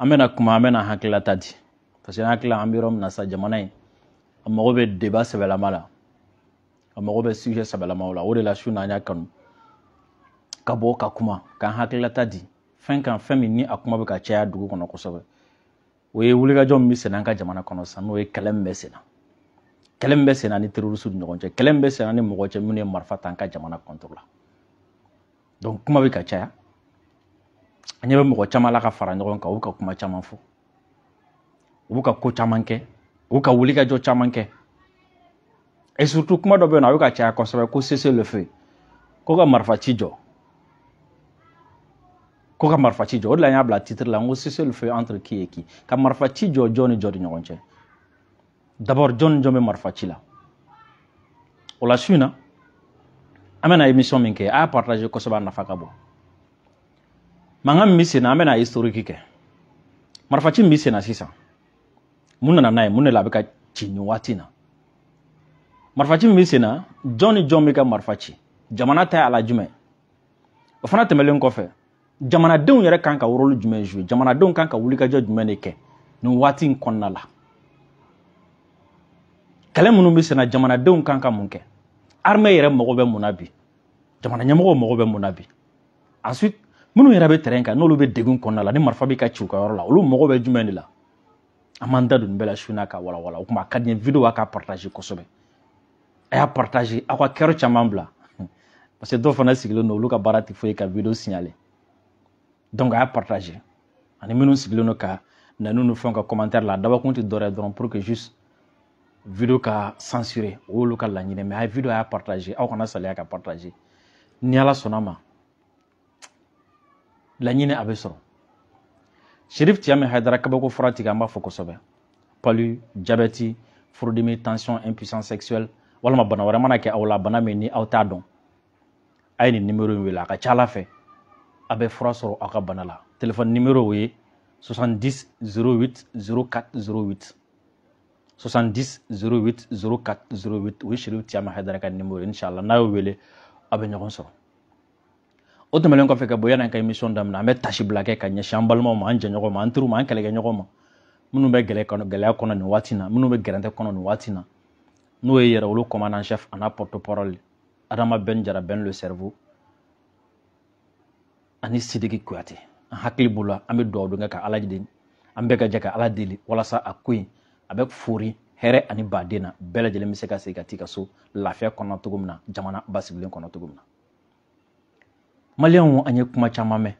an bena kuma an bɛna hakilila ta di parce que hakilila an bɛ yɔrɔ sa jamana in a mago bɛ deba sɛbɛlama la a mago bɛ sujɛ sɛbɛlamaw la o de la su n'an y'a kanu ka bɔ ka kuma k'an hakililata di fɛn kan fɛn min ni a kuma bɛ ka caya dugu kɔnɔ kosɛbɛ o ye wulikajɔ min bɛ sen an ka jamana kɔnɔ sisan n'o ye kɛlɛ min bɛ sen kɛlɛ min bɛ sen ni terorisiw ni ɲɔgɔn cɛ kɛlɛ min bɛ sen ni mɔgɔ cɛ minnu ye marifa ta an ka jamana kɔntoro la kuma bɛ ka caya ne ɲɛ bɛ mɔgɔ caman la ka fara ɲɔgɔn kan u ka kuma caman fɔ o b'u ka e ko caman kɛ u ka wuli ka jɔ caman kɛ et surtout kuma dɔ bɛ yen nɔ a bɛ ka caya kosɛbɛ ko sese le fe ko ka marifa ci jɔ ko ka marifa ci jɔ o de la n y'a bila titre la n ko cessez le fe entre qui et qui ka marifa ci jɔ jɔn ni jɔn ni ɲɔgɔn cɛ d'abord jɔn ni jɔn bɛ marifa ci la o la su in na an bɛna émission min kɛ a y'a partager kosɛbɛ a nafa ka bon mankan min bɛ sen na an bɛna historiki kɛ marifaci min bɛ sen na sisan mun nana n'a ye mun de la a bɛ ka ci nin waati in na marifaci min bɛ sen na jɔn ni jɔn bɛ ka marifa ci jamana ta y'a la jumɛn o fana tɛmɛnen kɔfɛ jamanadenw yɛrɛ kan ka rôle jumɛn jouer jamanadenw kan ka wulikajɔ jumɛn de kɛ nin waati in kɔnɔna la kɛlɛ minnu bɛ senna jamanadenw kan ka mun kɛ armée yɛrɛ mago bɛ mun na bi jamana ɲɛmɔgɔw mago bɛ mun na bi ensuite minnu yɛrɛ bɛ tɛrɛn kan n'olu bɛ degun kɔnɔna la ni marifa bɛ ka ci u ka yɔrɔ la olu mago bɛ jumɛn de la an m'an da don nin bɛɛ la su n'a ka walawala o kuma a ka di n ye video a ka partage kosɛbɛ a y'a partage aw ka kɛrɔ caman bila parce que dɔw fana sigilen don olu ka baara tɛ foyi ka video signaler donc a y'a partage ani minnu sigilen don ka nanu ni fɛnw ka commentaire la a dabɔkun tɛ dɔwɛrɛ dɔrɔn pour que juste video ka censurer o y'olu ka laɲini mais a ye video a y'a partage aw kana saliya ka partage ni ala sɔnn'a ma laɲini a be sɔrɔ shirif tiya min hayidara kabako fura tigɛ an b'a fɔ kosɛbɛ palu jabɛti furudimi tension impuissance sexuel walima bana wɛrɛ mana kɛ aw la bana min ni aw t'a dɔn a ye ni nimero in wele a ka ca ala fɛ a bɛ fura sɔrɔ aw ka bana la telefɔni nimero o ye 70 08 04 08 70 08 04 08 o ye shirif tiya min ka nimero inshallah n'a y'o wele a bɛ ɲɔgɔn sɔrɔ o tɛmɛlen kɔfɛ ka bɔ yanni an ka emission daminɛ an bɛ tasi bila kɛ ka ɲɛsin an balimaw ma an jɛɲɔgɔn ma an teriw ma an kɛlɛkɛɲɔgɔn ma minnu bɛ gɛlɛya kɔnɔ gɛlɛya kɔnɔ nin waati na minnu bɛ gɛrɛntɛ kɔnɔ nin waati na n'o ye commandant chef a porte parole adama jara le cerveau ani sidiki kuyate an hakili b'o la an bɛ dugawu don kɛ ka ala deli an bɛɛ ka jɛ ka ala deli walasa a ko in a bɛ fori hɛrɛ ani baden na bɛɛ lajɛlen bɛ se ka segin ka t'i ka so lafiya kɔnɔna cogo min na jamana basigilen kɔnɔ cogo min na Maliyɛnw an ye kuma caman mɛn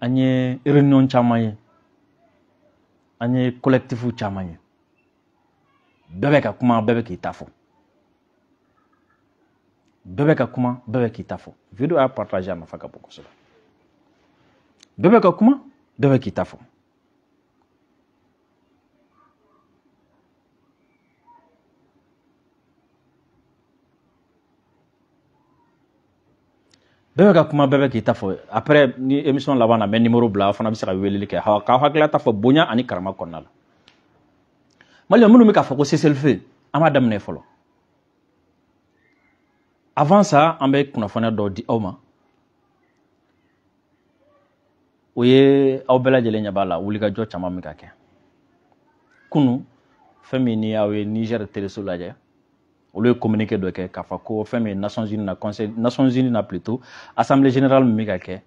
an ye caman ye an ye kolɛtifu caman ye bɛɛ bɛ ka kuma bɛɛ bɛ k'i ta fɔ bɛɛ bɛ ka kuma bɛɛ bɛ k'i ta fɔ video y'a partage a nafa ka bon kosɛbɛ bɛɛ bɛ ka kuma bɛɛ bɛ k'i ta fɔ bɛɛ bɛ ka kuma bɛɛ bɛ k'i ta fɔ après ni émission laban na n bɛ numéro bila aw fana bɛ se ka weleli kɛ k'aw ta fɔ bonya ani karama kɔnɔna la maliyɛn minnu bɛ k'a fɔ ko CCLV an b'a daminɛ fɔlɔ avant ça an bɛ kunnafoniya dɔ di aw ma o ye aw bɛɛ lajɛlen ɲɛ b'a la wulikajɔ caman bɛ ka kɛ kunu fɛn min ni aw ye Niger Teleso lajɛ olu ye communiqué dɔ kɛ k'a fɔ ko fɛn min ye nations unies na conseil nations unies na plutôt assemblée générale min bɛ ka kɛ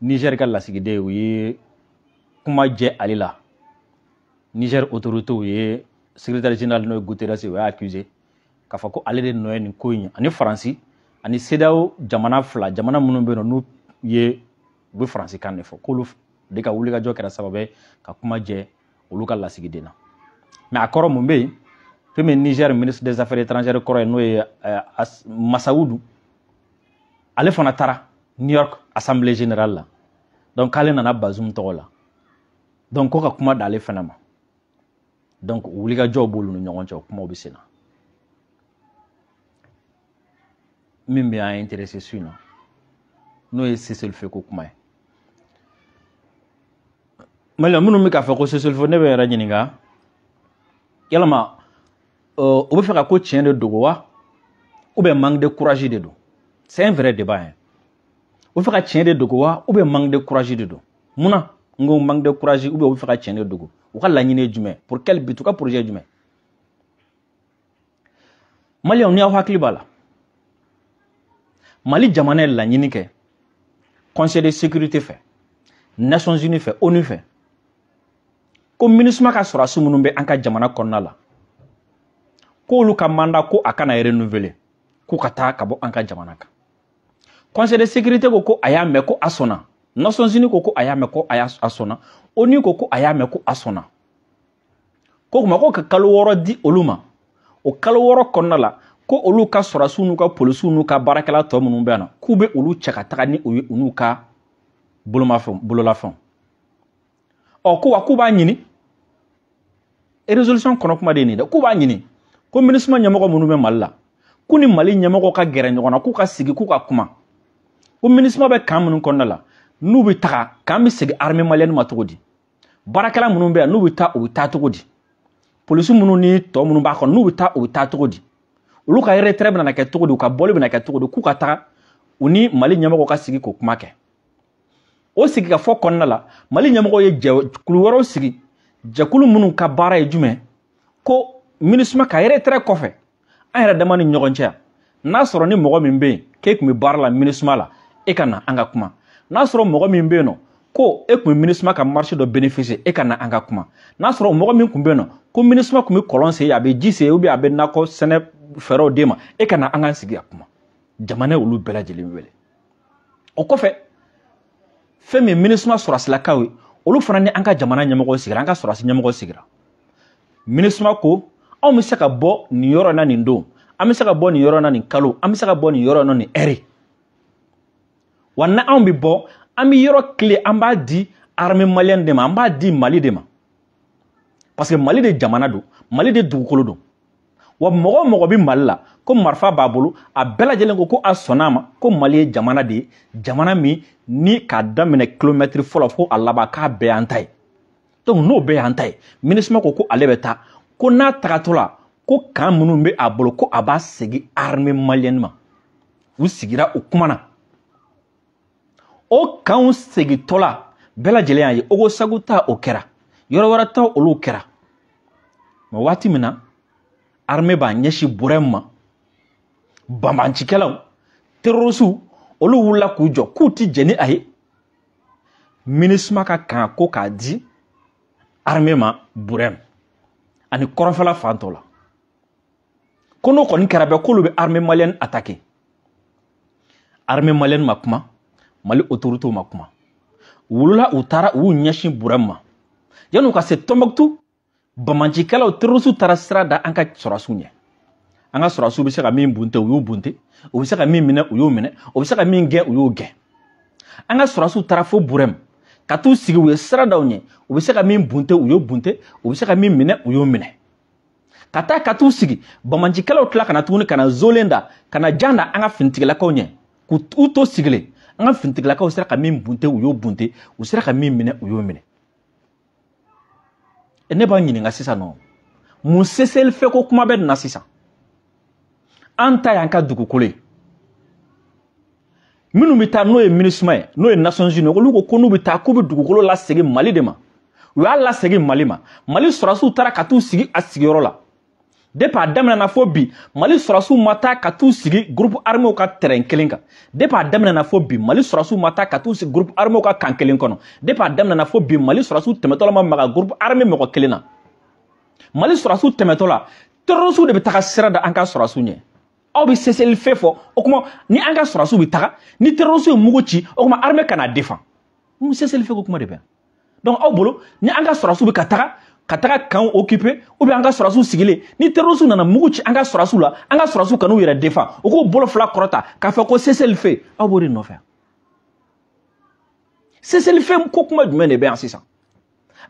niger ka lasigiden u ye kuma jɛ ale la niger autorité u ye secrétaire général n'o ye guterres o y'a accusé k'a fɔ ko ale de nɔ ye nin ko in ani faransi ani CEDEAO jamana fila jamana minnu bɛ yen nɔ n'u ye u bɛ faransi kan de fɔ k'olu de ka wulikajɔ kɛra sababu ye ka kuma jɛ olu ka lasigiden na mɛ a kɔrɔ mun bɛ yen fɛn min niger ministre des affaires étrangères kɔrɔ ye n'o ye masawudu ale fana taara new york assemblée générale la donc k'ale nana bazum tɔgɔ la donc ko ka kuma d'ale fana ma donc wulikajɔw b'olu ni ɲɔgɔn cɛ o kumaw bɛ sen min bɛ an intéressé su in na n'o ye cessez ko kuma ye maliyɛn minnu bɛ k'a fɔ ko cessez ne bɛ yɛrɛ ɲininka yalama o bɛ fɛ ka ko tiɲɛ de dogo wa ou bien manque de courage de don c'est un vrai débat hein u bɛ fɛ ka tiɲɛ de dogo wa ou bien manque de courage de don mun na n ko manque de courage ou bien u bɛ fɛ ka tiɲɛ de dogo u ka laɲini ye jumɛn pour quel but u ka projet jumɛn maliyɛnw ni aw hakili b'a la mali jamana ye laɲini kɛ conseil de sécurité fɛ nations unis fɛ onu fɛ ko minisma ka sɔrasi minnu bɛ an ka jamana kɔnɔna la k'olu ka manda ko a kana renouveler k'u ka taa ka bɔ an ka jamana kan conseil de sécurité ko ko a y'a mɛn ko a sɔnna nations unis ko ko a y'a mɛn ko a sɔnna onu ko ko a y'a mɛn ko a sɔnna ko kuma ko ka kalo wɔɔrɔ di olu ma o kalo wɔɔrɔ kɔnɔna la ko olu ka sɔrasiw n'u ka polisiw n'u ka baarakɛla tɔ minnu bɛ yan nɔ k'u bɛ olu cɛ ka taga ni o ye u n'u ka bolomafɛnw bololafɛnw ɔ ko wa k'u b'a ɲini e résolution kɔnɔ kuma de ye nin dɛ k'u b'a ɲini ko minisma ɲɛmɔgɔ minnu bɛ mali la ko ni mali ɲɛmɔgɔ ka gɛrɛ ɲɔgɔn na k'u ka sigi k'u ka kuma ko minisma bɛ kan minnu kɔnɔna la n'u bɛ taga kan bɛ segin armée maliyɛnni ma cogo di baarakɛla minnu bɛ yan n'u bɛ taa u bɛ taa cogo di polisi minnu ni tɔ minnu b'a kɔnɔ n'u bɛ taa u bɛ taa cogo di olu ka retraite bɛna kɛ cogo di u ka bɔli bɛna kɛ cogo di k'u ka taga u ni mali ɲɛmɔgɔ ka sigi k'o kuma kɛ o sigi sigikafɔ kɔnɔna la mali ɲɛmɔgɔ ye jɛkulu wɛrɛw sigi jɛkulu minnu ka baara ye jumɛn ko minisma ka yɛrɛtɛrɛ kɔfɛ an yɛrɛ dama ni ɲɔgɔn cɛ yan n'a sɔrɔ ni mɔgɔ min bɛ yen k'e kun bɛ baara la minisma la e ka na an ka kuma n'a sɔrɔ mɔgɔ min bɛ yen nɔ ko e kun bɛ minisima ka marisi dɔ benefisie e ka na an ka kuma n'a sɔrɔ mɔgɔ min kun bɛ yen nɔ ko minisima kun bɛ kɔlɔn sen a bɛ ji sen ou bien a bɛ nakɔ sɛnɛ fɛɛrɛw d'e ma e ka na an ka sigi ka kuma jamana y'olu bɛɛ lajɛlen wele o kɔfɛ fɛn min minisima sɔrɔsilakaw ye olu fana ni an ka jamana ɲɛmɔgɔ sigira an ka sɔrɔsi ɲɛmɔgɔ sigira minisima ko anw bɛ se ka bɔ nin yɔrɔ na nin don an bɛ se ka bɔ nin yɔrɔ na nin kalo an bɛ se ka bɔ nin yɔrɔ na nin ɛri wa na anw bɛ bɔ an bɛ yɔrɔ tile an b'a di armée maliyɛn de ma an b'a di mali de ma parce que mali de jamana don mali de dugukolo don wa mɔgɔ o mɔgɔ bɛ mali la ko marifa b'a bolo a bɛɛ lajɛlen ko ko a sɔnna a ma ko mali ye jamana de ye jamana min ni k'a daminɛ kilomɛtiri fɔlɔ fo a laban k'a bɛɛ y'an ta ye donc n'o bɛɛ y'an ta ye minisima ko ko ale bɛ taa ko n'a tagatɔ la ko kan minnu bɛ a bolo ko a b'a segin armée malienne ma u sigira o kuma na o kanw segintɔ la bɛɛ lajɛlen y'a ye ogosagu ta o kɛra yɔrɔ wɛrɛ ta olu kɛra mɛ waati min na armée b'a ɲɛsin burɛm ma banbancikɛlaw terorisiw olu wulila k'u jɔ k'u ti jɛni a ye minisma ka kan ko k'a di armée ma burɛm ani kɔrɔnfɛla fan tɔ la ko n'o kɔni kɛra bɛ k'olu bɛ armée malienne attaquer armée malienne ma kuma mali autorités ma kuma wulula u taara u y'u ɲɛsin burɛm ma yan'u ka se tɔnbɔkutu bamancikɛlaw terorisiw taara sira da an ka sɔrɔsiw ɲɛ an ka sɔrɔsiw bɛ se ka min bunte u y'u bunte u bɛ se ka min minɛ u y'u minɛ u bɛ se ka min gɛn u y'u gɛn an ka sɔrɔsiw taara fo burɛm ka t'u sigi u ye sira daw ɲɛ u bɛ se ka min bunte u y'o bunte u bɛ se ka min minɛ u y'o minɛ ka taa ka t'u sigi bamancikɛlaw tila ka na tuguni ka na zolen da ka na jan da an ka finitigilakaw ɲɛ k'u to sigilen an ka finitigilakaw sera ka min bunte u y'o bunte u sera ka min minɛ u y'o minɛ e ne b'a ɲininka sisan nɔ mun seseli fɛ ko kuma bɛ nin na sisan an ta y'an ka dugukolo ye minnu bɛ taa n'o ye minisuma ye n'o ye nations unies olu ko ko n'u bɛ taa k'u bɛ dugukolo lasegin mali de ma u y'a lasegin mali ma mali sɔrɔsiw taara ka t'u sigi a sigiyɔrɔ la depuis a daminɛna fo bi mali sɔrɔsiw ma taa ka t'u sigi groupe armée ka terrain kelen kan depuis a daminɛna fo bi mali sɔrɔsiw ma taa ka t'u sigi groupe armée ka kan kelen kɔnɔ depuis a daminɛna fo bi mali sɔrɔsiw tɛmɛtɔla ma maga groupe armée mɔgɔ kelen na mali sɔrɔsiw tɛmɛtɔla terrorisiw de bɛ taga sira da an ka sɔrɔsiw ɲɛ aw bɛ sɛsɛli fɛn fɔ o kuma ni an ka sɔrɔsiw bɛ taga ni terɔrɔsiw ye mugu ci o kuma arime ka na defan n sɛsɛli fɛn ko kuma de bɛ donc aw bolo ni an ka sɔrɔsiw bɛ ka taga ka taga kanw okipe u bɛ an ka sɔrɔsiw sigilen ni terɔrɔsiw nana mugu ci an ka sɔrɔsiw la an ka sɔrɔsiw kan'u yɛrɛ defan u k'u bolo fila kɔrɔta k'a fɔ ko sɛsɛli fɛn aw b'o de nɔfɛ sɛsɛli fɛn ko kuma jumɛn de bɛ yan sisan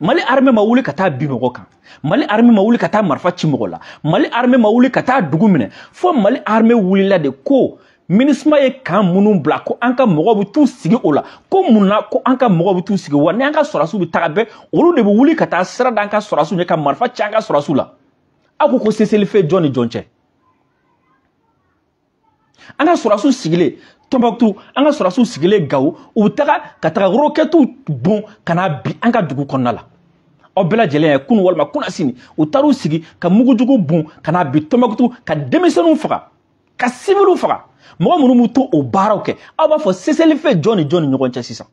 mali arme ma wuli ka taa bi mɔgɔ kan mali arme ma wuli ka taa marifa ci mɔgɔ la mali arme ma wuli ka taa dugu minɛ fo mali arme wulila de ko minisima ye kan minnu bila ko an ka mɔgɔw bɛ t'u sigi o la ko mun na ko an ka mɔgɔw bɛ t'u sigi wa ni an ka sɔrɔsiw bɛ taga bɛɛ olu de bɛ wuli ka taa sira da an ka sɔrɔsiw ɲɛ ka marifa ci an ka sɔrɔsiw la aw ko ko seselifɛn jɔn ni jɔn cɛ an ka sɔrɔdasiw sigilen tɔnbɔkutu an ka sɔrɔdasiw sigilen gawo u bɛ taga ka taga rokɛtiw bon ka na bin an ka dugu kɔnɔna la aw bɛɛ lajɛlen ye kunun walima kunasini, sini u taar'u sigi ka mugujugu bon ka na bin tɔnbɔkutu ka denmisɛnninw faga ka sibiriw faga mɔgɔ minnu b'u to o baaraw kɛ aw b'a fɔ seselifɛn jɔn ni jɔn ni ɲɔgɔn cɛ sisan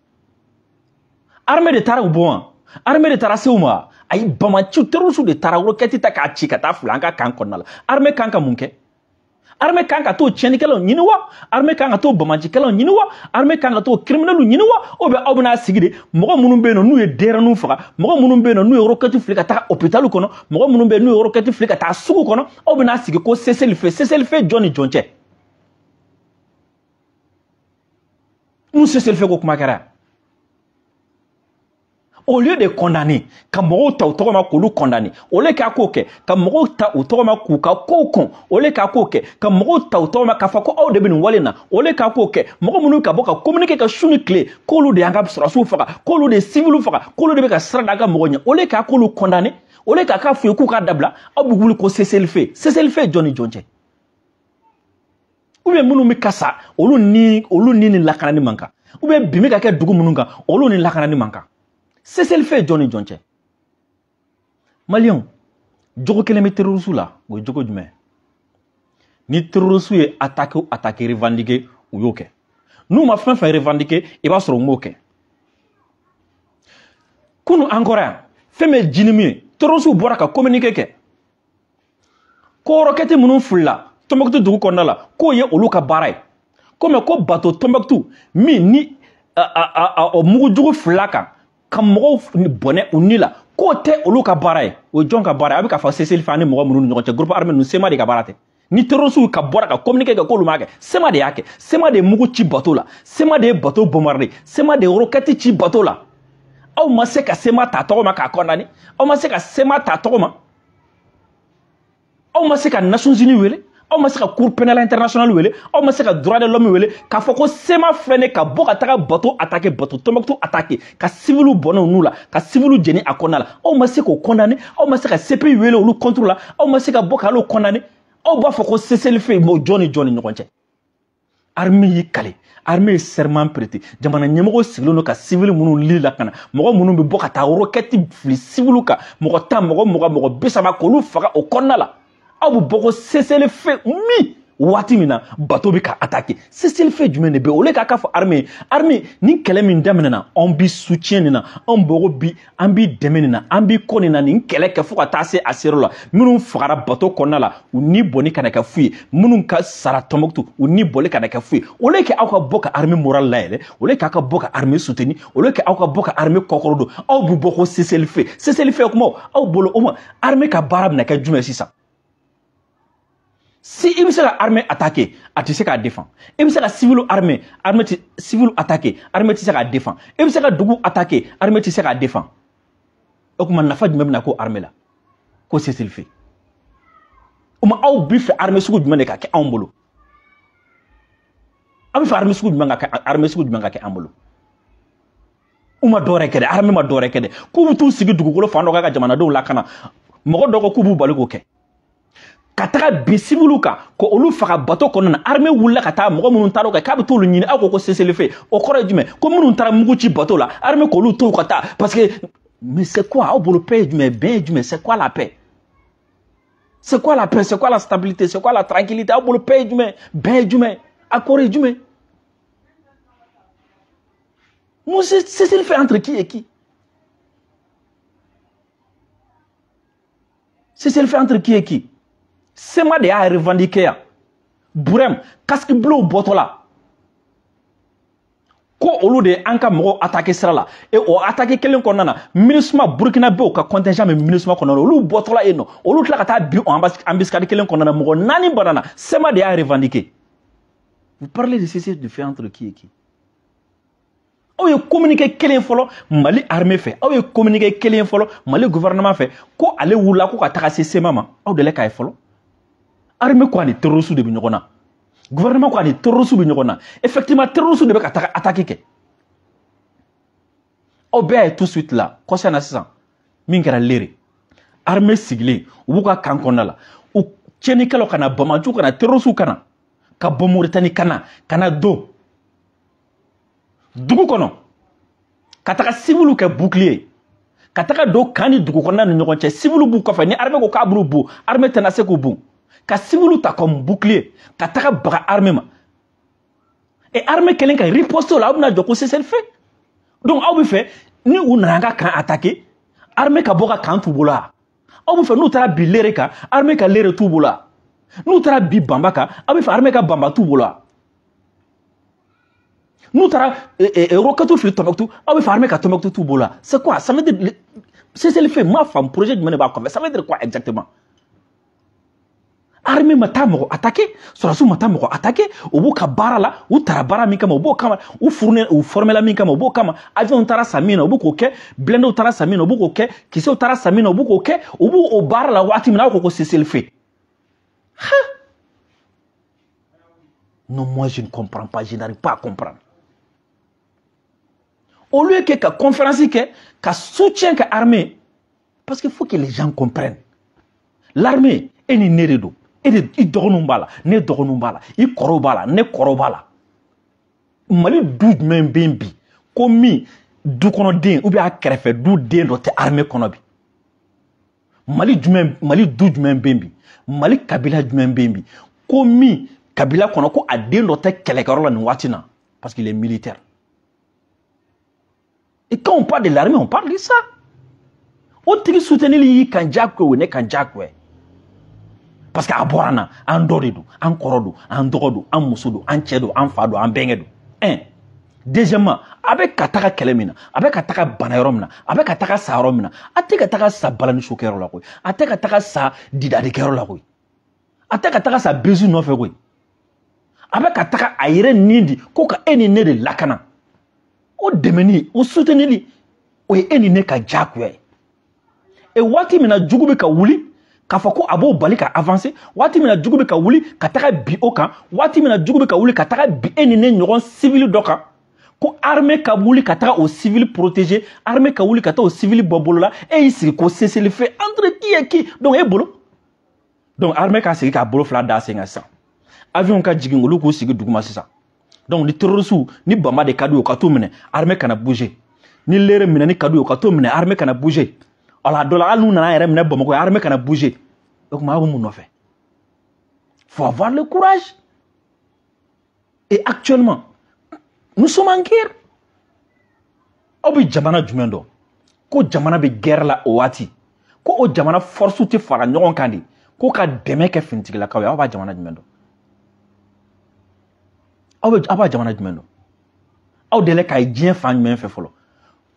armée de taara u bon wa armée de taara se u ma ayi bamaciw terroriste de taara rokɛti ta k'a ci ka taa fili an ka kan kɔnɔna la armée kan ka mun kɛ armée kan ka t'o tiɲɛnikɛlaw ɲini wa armée kan ka t'o bamacikɛlaw ɲini wa armée kan ka t'o criminelw ɲini wa o bɛ aw bɛna sigi de mɔgɔ minnu bɛ yen nɔ n'u ye denyɛrɛninw faga mɔgɔ minnu bɛ yen nɔ n'u ye rokɛti fili ka taa hôpital kɔnɔ mɔgɔ minnu bɛ yen n'u ye rokɛti fili ka taa sugu kɔnɔ aw bɛna sigi ko seselifɛ seselifɛ jɔn ni jɔn cɛ n'u seselifɛ ko kuma kɛra au lieu de condamner ka mɔgɔw ta u tɔgɔ ma k'olu condamner o le k'a k'o kɛ ka mɔgɔw ta u tɔgɔ ma k'u ka kow kɔn o le k'a k'o kɛ ka mɔgɔw ta u tɔgɔ ma k'a fɔ ko aw de bɛ nin wale in na o le k'a k'o kɛ mɔgɔ minnu ka bɔ ka communiquer ka su ni tile k'olu de y'an ka sɔrɔsiw faga k'olu de ye civil faga k'olu de bɛ ka sira d'an ka mɔgɔw ɲɛ o le k'a k'olu condamner o le k'a k'a f'u ye k'u k'a dabila aw bɛ wuli ko CCLF CCLF jɔn ni jɔn cɛ ou bien minnu bɛ kasa olu ni olu ni ni lakanani man kan ou bien bin bɛ ka kɛ dugu minnu kan olu ni lakanani man kan seseli fɛn jɔn ni jɔn cɛ maliyɛnw jogo kelen bɛ terorosu la o ye jogo jumɛn ni terorosu ye atake o atake revandike u y'o kɛ n'u ma fɛn fɛn revandike i b'a sɔrɔ u m'o kɛ kunu an kɔrɔ yan fɛn bɛ jini min ye terorosu bɔra ka communiqué kɛ ko rɔkɛti minnu filila tɔnbɔkutu dugu kɔnɔna la k'o ye olu ka baara ye komi ko bato tɔnbɔkutu min ni o mugujugu filila kan ka mɔgɔw bɔnɛ u ni la k'o tɛ olu ka baara ye o jɔn ka baara ye a bɛ k'a fɔ seseli fɛ ani mɔgɔ minnu ni ɲɔgɔn cɛ groupe armé ninnu sema de ka baara tɛ ni terrorisiw ka bɔra ka communiqué kɛ k'olu m'a kɛ sema de y'a kɛ sema de ye mugu ci bato la sema de ye bato bombarde sema de ye rokɛti ci bato la aw ma se ka sema ta tɔgɔ ma k'a condamné aw ma se ka sema ta tɔgɔ ma aw ma se ka nations unies wele aw ma se ka cour penal international wele aw ma se ka droit de l'homme wele k'a fɔ ko sema filɛ ne ka bɔ ka taga bato atake bato tɔnbɔkutu atake ka sivilu bɔnɛw n'u la ka sivilu jeni a kɔnɔna la aw ma se k'o kɔndane aw ma se ka cpi wele olu contre la aw ma se ka bɔ k'al'o kɔndane aw b'a fɔ ko seseli fɛ mɔ jɔn ni jɔn ni ɲɔgɔn cɛ arme y'i kale arme ye sɛrɛman prete jamana ɲɛmɔgɔ sigilen do ka sivili minnu lili la ka na mɔgɔ minnu bɛ bɔ ka taa rokɛti fili siwiliw kan mɔgɔ tan mɔgɔ muga mɔgɔ bisaba k'olu faga o kɔnɔna la aw bɛ bɔ ko seselifɛn min waati min na bato bɛ ka atake seselifɛn jumɛn de bɛ o le k'a ka fɔ arme ye arme nin kɛlɛ min daminɛna anw bi soutien nin na anw mago bi an b'i dɛmɛ nin na an b'i kɔ nin na nin kɛlɛ kɛ fo ka taa se a seyɔrɔ la minnu fagara bato kɔnɔna la u ni bɔnni kana kɛ fu ye minnu ka sara tɔnbɔkutu u ni bɔli kana kɛ fu ye o le kɛ aw ka bɔ ka arme moral layɛlɛ o le k'a ka bɔ ka arme souteni o le kɛ aw ka bɔ ka arme kɔkɔrɔ don aw bɛ bɔ ko seselifɛn seselifɛn kumaw aw bolo o ma arme ka baara bɛna kɛ jumɛn sisan Si il bɛ se ka armée attaquer a ah, tɛ se k'a défend i bɛ civil armée armée tɛ civil attaqué, armé tɛ se k'a défend Il bɛ se ka dugu attaquer armée tɛ se k'a défend o tuma nafa jumɛn bɛna k'o armée la ko cessez le feu o tuma aw bi fɛ armée sugu jumɛn de ka kɛ anw armé aw bɛ fɛ armée sugu jumɛn ka kɛ armée sugu jumɛn ka kɛ an bolo u ma dɔwɛrɛ kɛ dɛ ma dɔwɛrɛ kɛ dɛ k'u t'u sigi dugukolo fan dɔ kan ka jamanadenw lakana mɔgɔ dɔ ko k'u b'u bali k'o kɛ ka taga ben ko olu faga bato kɔnɔna na arme wulila ka taa mɔgɔ minnu taara o kan k'a bɛ t'olu ɲini aw ko le seselefe o kɔrɔ ye ko mugu ci bato la arme lu to ka ta. parce que mais c'est quoi Pour bolo paix du jumɛn bɛn du c'est quoi la paix c'est quoi la paix c'est quoi la stabilité c'est quoi la tranquillité au bolo paix ye jumɛn bɛn ye jumɛn accord ye jumɛn mon fait entre qui et qui fait entre qui et qui Sema de y'a revendiqué yan hein. Burem casque bleu bɔtɔ la ko olu de anka an ka mɔgɔw et o attaque kelen kɔnɔna na MINUSMA burukinabew ka contingent bɛ MINUSMA kɔnɔna na olu bɔtɔla yen nɔ olu tila ka taa bin o embuscade kelen kɔnɔna na mɔgɔ naani banana Sema de y'a revendiqué vous parlez de cessez de faire entre qui et qui aw ye communiqué kelen mali armée fait. aw ye communiqué kelen mali gouvernement fait, ko où là ko attaquer ces se sema ma aw delila arme ko ani terroriste de bɛ ɲɔgɔn na gouvernement ko ani terroriste bɛ ɲɔgɔn na effectivement terroriste de bɛ ka taga attaque kɛ aw bɛɛ ye tout de suite la kɔsa na sisan min kɛra lere arme sigilen u b'u ka kan kɔnɔna la u tiɲɛnikɛlaw kana bamaju kana terroriste kana ka bɔ moritani kana kana don dugu kɔnɔ ka taga sibiliw kɛ bukliye ka taga don kan ni dugu kɔnɔna ni ɲɔgɔn cɛ sibiliw b'u kɔfɛ ni arme ko k'a b'u bon arme tɛna se k'u bon Si vous ta comme bouclier vous avez baga armée et armée kelen riposte la aw bɛna c'est le fait. donc au fait nous, ni n'a nana kan attaquer armée ka nous kan nous bolo fait nous nous, on nous ka lere t'u nous Nous, bi qui fait nous ka nous Nous, nous nous n'u nous nous c'est quoi ça veut dire c'est le fait, m'a femme, projet de de b'a nous ça veut dire quoi exactement armée ma attaque, mɔgɔ attaqué sɔrɔdasiw ma attaqué u ka la u kama kama u kama kama avion taara samina min ke u utara samina kɛ ke taara san samina na u ubu k'o la waati mina le ha non moi je ne comprends pas je n'arrive pas à comprendre au lieu que ka conférence ka soutien ka armée parce qu'il faut que les gens comprennent l'armée est une e de i dɔgɔninw b'a la ne dɔgɔninw b'a la i kɔrɔw b'a la ne kɔrɔw b'a la mali du jumɛn bɛ yen bi ko min du kɔnɔden ubiyɛn a kɛrɛfɛ du den dɔ tɛ arime kɔnɔ bi mali jumɛn mali du jumɛn bɛ yen bi mali kabila jumɛn bɛ yen bi ko min kabila kɔnɔ ko a den dɔ tɛ kɛlɛkɛyɔrɔ la nin waati na parce qu'il est militaire et quand on parle de l'armée on parle de ça o tigi soutenir y'i kan diyagoya o ne kan diyagoya parce que a bɔra an na an dɔ de don an kɔrɔ don an dɔgɔ don an muso don an cɛ don an fa don an bɛnkɛ don un deuxièmement a bɛ ka taga kɛlɛ min na a bɛ ka taga bana yɔrɔ min na a bɛ ka taga sa yɔrɔ min na a tɛ ka taga sa balaniso kɛyɔrɔ la koyi a tɛ ka taga sa didali kɛyɔrɔ la koyi a tɛ ka taga sa bezu nɔfɛ koyi a bɛ ka taga a yɛrɛ nin di ko ka e ni ne de lakana o dɛmɛni o soutenili o ye e ni ne ka diyagoya ye e waati min na jugu bɛ ka wuli k'a fɔ ko a b'o bali ka avanse waati min na jugu bɛ ka wuli ka taga bi o kan waati min na jugu bɛ ka wuli ka taga bi e ni ne ɲɔgɔn sivili dɔ kan ko armée ka wuli ka taga o civil protégé armée ka wuli ka taga o civil bɔ bolola e y'i sigi ko seseli fɛ entre qui et qui donc e bolo donc armée ka sigi k'a bolo fila da sen kan sisan avion ka jigin olu k'u sigi duguma sisan donc ni terrorisiw ni banba de ka d'u ye u ka t'u minɛ armée kana bouger ni lere minɛni ka d'u ye u ka t'u minɛ armée kana bouger a dɔ la hali n'u nana yɛrɛ minɛ bamakɔ yan armée kana bouger o tuma aw bɛ mun faut avoir le courage et actuellement nous sommes en guerre Au bɛ jamana jumɛn ko jamana be guerre la o waati ko o jamana force tɛ fara nyon kandi, ko ka dɛmɛ kɛ la ye aw b'a jamana jumɛn Au aw b'a jamana jumɛn Au aw delila ka ye diɲɛ fan jumɛn fɛ fɔlɔ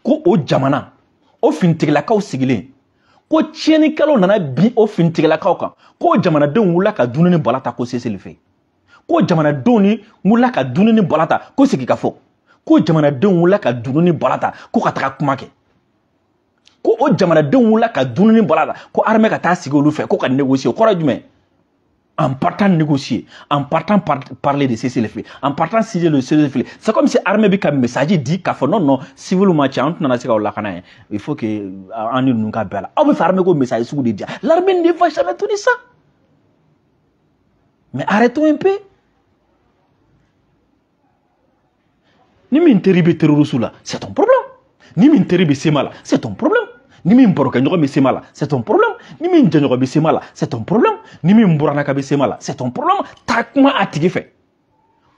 ko o jamana o finitigilakaw sigilen ko tiɲɛnikɛlaw nana bin o finitigilakaw kan ko jamanadenw wulila ka dumuni bala ta ko seseli fɛ ko jamanadenw ni wulila ka dumuni bala ta ko sigi ka fɔ ko jamanadenw wulila ka dumuni bala ta ko ka taga kuma kɛ ko o jamanadenw wulila ka dumuni bala ta ko armɛ ka taa sigi olu fɛ ko ka negosiye o kɔrɔ jumɛn en partant négocier, en partant parler de CCLF, en partant signer le CCLF. C'est comme si l'armée avait un message dit qu'à non, non, si vous le matchez, on n'a pas Il faut que on euh, nous faire ah, message le les L'armée ne va jamais tourner ça. Mais arrêtons un peu. Ni min terrible terroriste là, c'est ton problème. Ni min c'est mal, c'est ton problème ni min barokɛɲɔgɔn bɛ sema la c'est ton problème ni min jɛɲɔgɔn bɛ sema c'est ton problème ni min buranaka bɛ sema la c'est ton problème Takuma kuma a tigi fɛ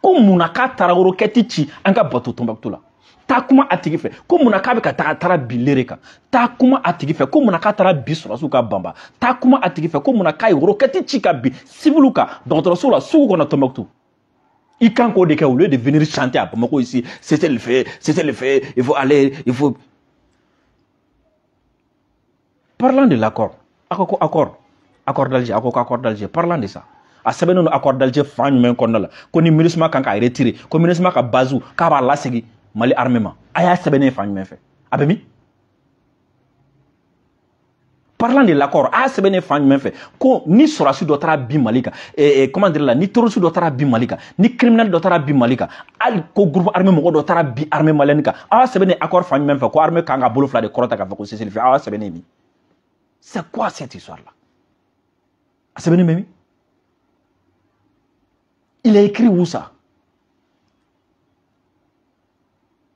ko munna k'a taara worokɛti ci an Takuma bato tɔnbɔkutu la taa kuma a tigi fɛ ko munna k'a bɛ ka taga taara bi lere a tigi fɛ ko k'a taara bi sɔrɔsiw ka banba k'a la sugu kɔnɔ tɔnbɔkutu i kan k'o de au lieu de venir chanter à Bamako ici c'était le fait c'était le fait il faut aller il faut parlant de l'accord akoko accord accord d'alger akoko accord d'alger parlant de ça a ah, moment-là, accord d'alger fan jumɛn kɔnɔna la ko ni minusima quand k'a retiré, ko minusima ka bazu k'a b'a lasegin mali armement. ma ah, a y'a sɛbɛnnen fan jumɛn fɛ a parlant de l'accord a y'a sɛbɛnnen fan jumɛn fait, ko ni sɔrɔsi d'otara taara malika, mali comment dire la ni terroriste d'otara taara malika, ni criminel d'otara taara malika, al ko groupe armé mon dɔ taara armé malenka. a y'a accord fan jumɛn fait, ko armée kanga ka bolo de kɔrɔta k'a que ko le a y'a sɛbɛnnen c'est quoi cette histoire-là ah, Il a écrit où ça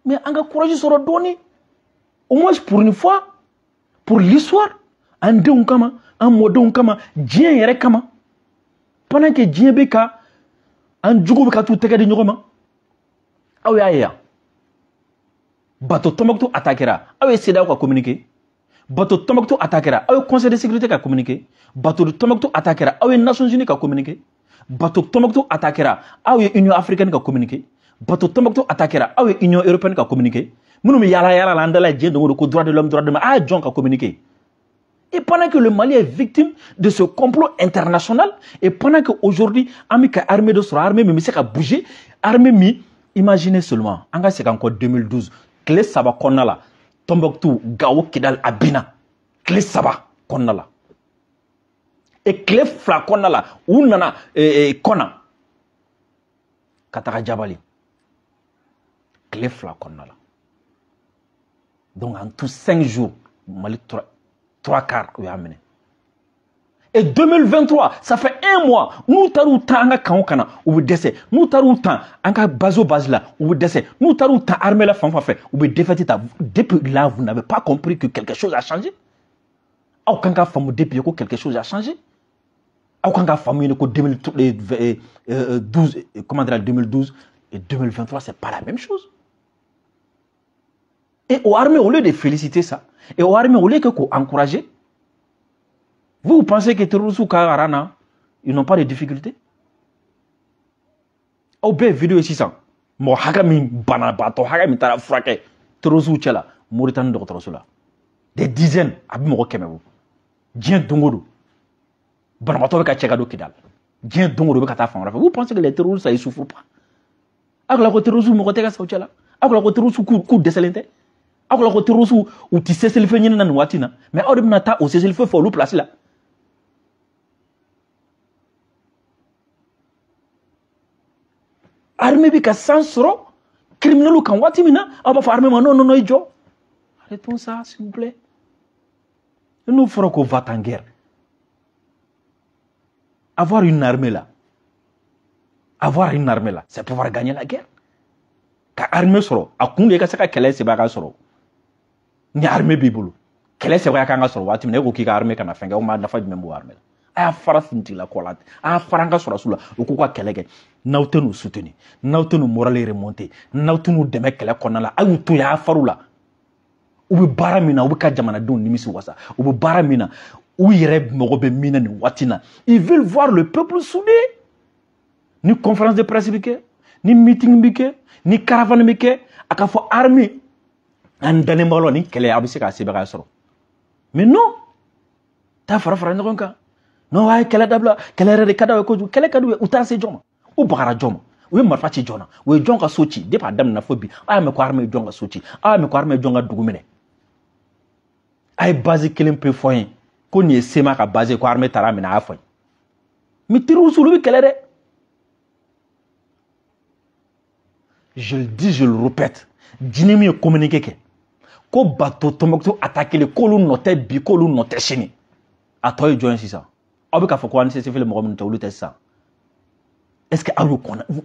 Mais on a courage sur le Au moins pour une fois, pour l'histoire, en deux kama, en un kama, Pendant que diɲɛ beka, en jugo beka t'u y'a Bato Tɔnbɔkutu attaquera. Aw ah bateau tomokto atakera Au conseil de sécurité a communiqué Bateau tomokto atakera Au nations unies a communiqué Bateau tomokto atakera Au union africaine a communiqué Bateau tomokto atakera Au union européenne a communiqué minnu bɛ yala yaala la an droit de l'homme droit de l'homme a John qui communiqué Et pendant que le Mali est victime de ce complot international, et pendant qu'aujourd'hui, Amika armée de son armée, mais c'est qu'à bougé, armée mi, imaginez seulement, en c'est encore 2012, clé a là, tɔnbɔkutu gawo kidal abina tile saba kɔnɔna la e tile fila kɔnɔna la u nana e, e, kɔna ka taga jabali tile fila kɔnɔna la donc en tout cinq jours mali trois quarts u y'a minɛ Et 2023 ça fait un mois nous avons eu le temps de o kan Nous u nous dɛsɛ n'u la femme, depuis là vous n'avez pas compris que quelque chose a changé Au kan ka depuis qu'quelque quelque chose a changé Au kan famille depuis 2012 comment dire 2012 et 2023 n'est pas la même chose et au armée au lieu de féliciter ça et au armée au lieu que encourager vous, vous pensez que Terrouzou Kaharana, ils n'ont pas de difficultés aw bɛɛ video sisan mɔgɔ hakɛ min banabaatɔ hakɛ tara frake, furakɛ torosiw cɛla moritani dɔgɔtɔrɔso la des dizaines a bɛ mɔgɔ kɛmɛ bɔ diɲɛ don o don banabaatɔ ka kidal diɲɛ don o don vous pensez que les terroristes ça ils souffrent pas aw la ko terroristes mɔgɔ tɛ ka sa u cɛla la ko terroristes k'u k'u dɛsɛlen tɛ la ko terroristes u tɛ cessez-le-feu ɲini na nin mais aw de bɛna taa o le feu fɛ armée bi ka san criminel criminels kan waati on va aw ah, bah, armée non non non i jɔ arrêtons ça s'il vous plaît Nous ferons qu'on va en guerre avoir une armée là avoir une armée là c'est pouvoir gagner la guerre ka armée soro, a kun de i ka se ka kɛlɛ sɛbɛn ka ni armée bibulu bolo kɛlɛ sɛbɛn a kan ka sɔrɔ waati min e ko k'i ka armée kana fenga ou o ma nafa jumɛn b'o armée a y'a fara fintigila kɔ la a y'a fara an ka sɔrɔsiw la u k'u ka kɛlɛ kɛ n'aw tɛ n'u suteni n'aw tɛ n'u morali remonte n'aw tɛ n'u dɛmɛ kɛlɛ kɔnɔna la a y'u to yen a y'a far'u la u bɛ baara min na u bɛ ka jamanadenw nimisi wasa u bɛ baara min na u yɛrɛ mago bɛ min na nin waati na ils veulent voir le peuple soudé ni conférence de presse bɛ kɛ ni meeting bɛ kɛ ni caravane bɛ kɛ a ka fɔ armée an dalen b'a la ni kɛlɛ aw bɛ se k'a sɛbɛn k'a sɔrɔ mais non taa fara fara ɲɔgɔn kan non a ye kɛlɛ dabila kɛlɛ yɛrɛ de ka d'aw ye kojugu kɛlɛ ka d'u ye u taara se jɔn ma u bagara jɔn ma u ye marifa ci jɔn na u ye jɔn ka so ci depi a daminɛna fo bi a y'a mɛn ko arme ye jɔn ka so ci a y'a mɛn ko arme ye jɔn ka dugu minɛ a ye bazi kelen pe fɔ n ye ko nin ye sema ka bazi ye ko arme taara minɛ a y'a fɔ n ye mi teriw su olu bɛ kɛlɛ dɛ je le dis je le répète jinɛ min ye communiqué kɛ ko bato tɔnbɔkutu attaqué le k'olu nɔ tɛ bi k'olu nɔ tɛ sini a tɔ ye jɔn ye sisan aw bɛ k'a fɔ ko ANCCF la mɔgɔ minnu tɛ olu tɛ sisan est-ce que aw y'u il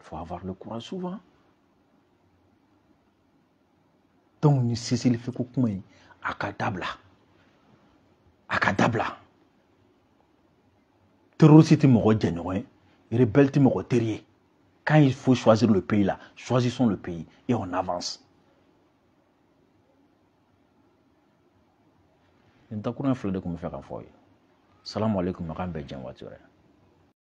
faut avoir le courage souvent donc ni CCLF ko kuma in a ka dabila a ka terroriste tɛ mɔgɔ rebelle tɛ mɔgɔ quand il faut choisir le pays là choisissons le pays et on avance nin takurunya fila de tun faire fɛ ka salamu alaikum makan bɛ jan waati